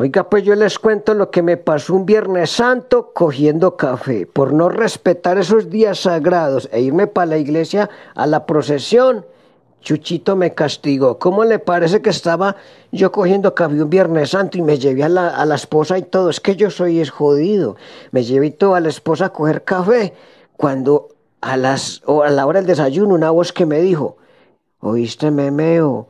Oiga, pues yo les cuento lo que me pasó un Viernes Santo cogiendo café. Por no respetar esos días sagrados e irme para la iglesia a la procesión, Chuchito me castigó. ¿Cómo le parece que estaba yo cogiendo café un Viernes Santo y me llevé a la, esposa y todo? Es que yo soy es jodido. Me llevé toda la esposa a coger café. Cuando a, las, a la hora del desayuno, una voz que me dijo: Oíste, memeo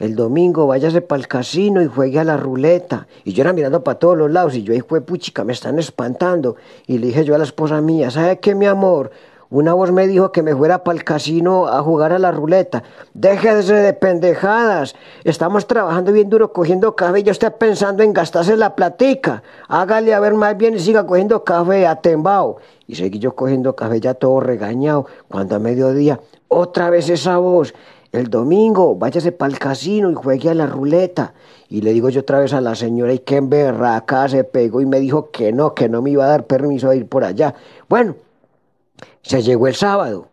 el domingo váyase para el casino y juegue a la ruleta. Y yo era mirando para todos los lados y yo fue puchica, me están espantando. Y le dije yo a la esposa mía, ¿sabe qué, mi amor? Una voz me dijo que me fuera para el casino a jugar a la ruleta. Déjese de pendejadas. Estamos trabajando bien duro cogiendo café y yo estoy pensando en gastarse la platica. Hágale a ver más bien y siga cogiendo café atembao. Y seguí yo cogiendo café ya todo regañado. Cuando a mediodía, otra vez esa voz. El domingo, váyase para el casino y juegue a la ruleta. Y le digo yo otra vez a la señora, y que en se pegó y me dijo que no, que no me iba a dar permiso de ir por allá. Bueno, se llegó el sábado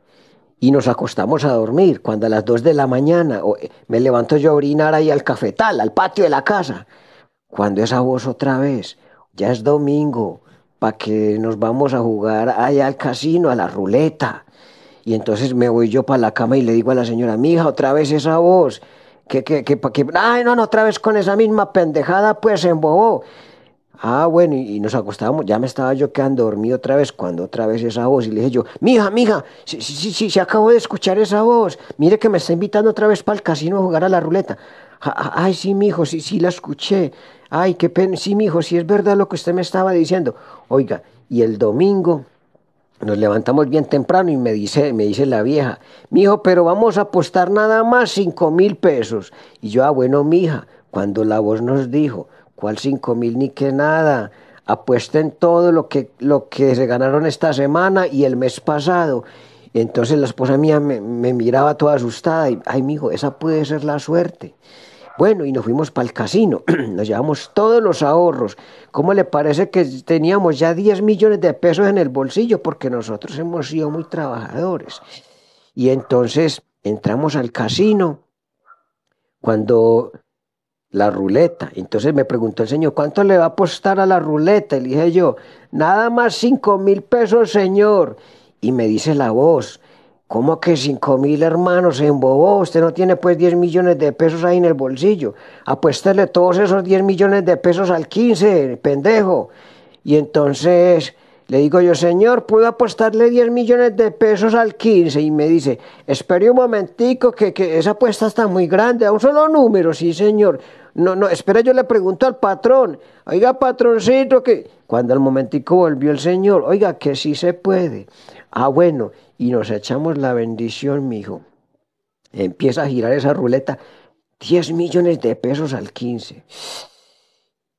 y nos acostamos a dormir. Cuando a las 2 de la mañana eh, me levanto yo a orinar ahí al cafetal, al patio de la casa. Cuando esa voz otra vez, ya es domingo, para que nos vamos a jugar allá al casino, a la ruleta. Y entonces me voy yo para la cama y le digo a la señora, mija, otra vez esa voz. Que, que, que, ay, no, no, otra vez con esa misma pendejada, pues se embobó. Ah, bueno, y, nos acostábamos, ya me estaba yo quedando dormido otra vez, cuando otra vez esa voz, y le dije yo, mija, mija, sí, sí, sí, sí, se acabó de escuchar esa voz, mire que me está invitando otra vez para el casino a jugar a la ruleta. Ah, ah, ay, sí, mijo, sí, sí, la escuché. Ay, qué pena, sí, mijo, sí es verdad lo que usted me estaba diciendo. Oiga, y el domingo nos levantamos bien temprano y me dice, me dice la vieja, mijo, pero vamos a apostar nada más cinco mil pesos. Y yo, ah, bueno, mija, cuando la voz nos dijo, ¿cuál cinco mil ni que nada? Apuesten todo lo que, lo que se ganaron esta semana y el mes pasado. entonces la esposa mía me, miraba toda asustada y, ay, mijo, esa puede ser la suerte. Bueno, y nos fuimos para el casino, nos llevamos todos los ahorros. ¿Cómo le parece que teníamos ya 10 millones de pesos en el bolsillo? Porque nosotros hemos sido muy trabajadores. Y entonces entramos al casino cuando la ruleta. Entonces me preguntó el señor, ¿cuánto le va a apostar a la ruleta? Y le dije yo, nada más 5 mil pesos, señor. Y me dice la voz, ¿Cómo que cinco mil hermanos se bobo? Usted no tiene pues 10 millones de pesos ahí en el bolsillo. Apuéstele todos esos 10 millones de pesos al 15, pendejo. Y entonces le digo yo, señor, ¿puedo apostarle 10 millones de pesos al 15? Y me dice, espere un momentico, que, esa apuesta está muy grande, a un solo número, sí, señor. No, no, espera, yo le pregunto al patrón. Oiga, patroncito, que... Cuando al momentico volvió el señor, oiga, que sí se puede. Ah, bueno, y nos echamos la bendición, mijo. Empieza a girar esa ruleta. 10 millones de pesos al 15.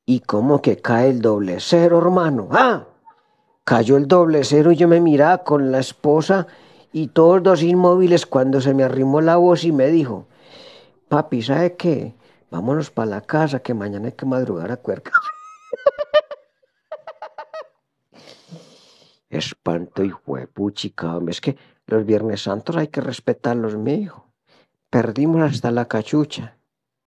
¿Y como que cae el doble cero, hermano? ¡Ah! Cayó el doble cero y yo me miraba con la esposa y todos dos inmóviles cuando se me arrimó la voz y me dijo, papi, ¿sabe qué? Vámonos para la casa que mañana hay que madrugar a Cuerca. Espanto y huepuchica, hombre, es que los Viernes Santos hay que respetarlos, mijo. Perdimos hasta la cachucha.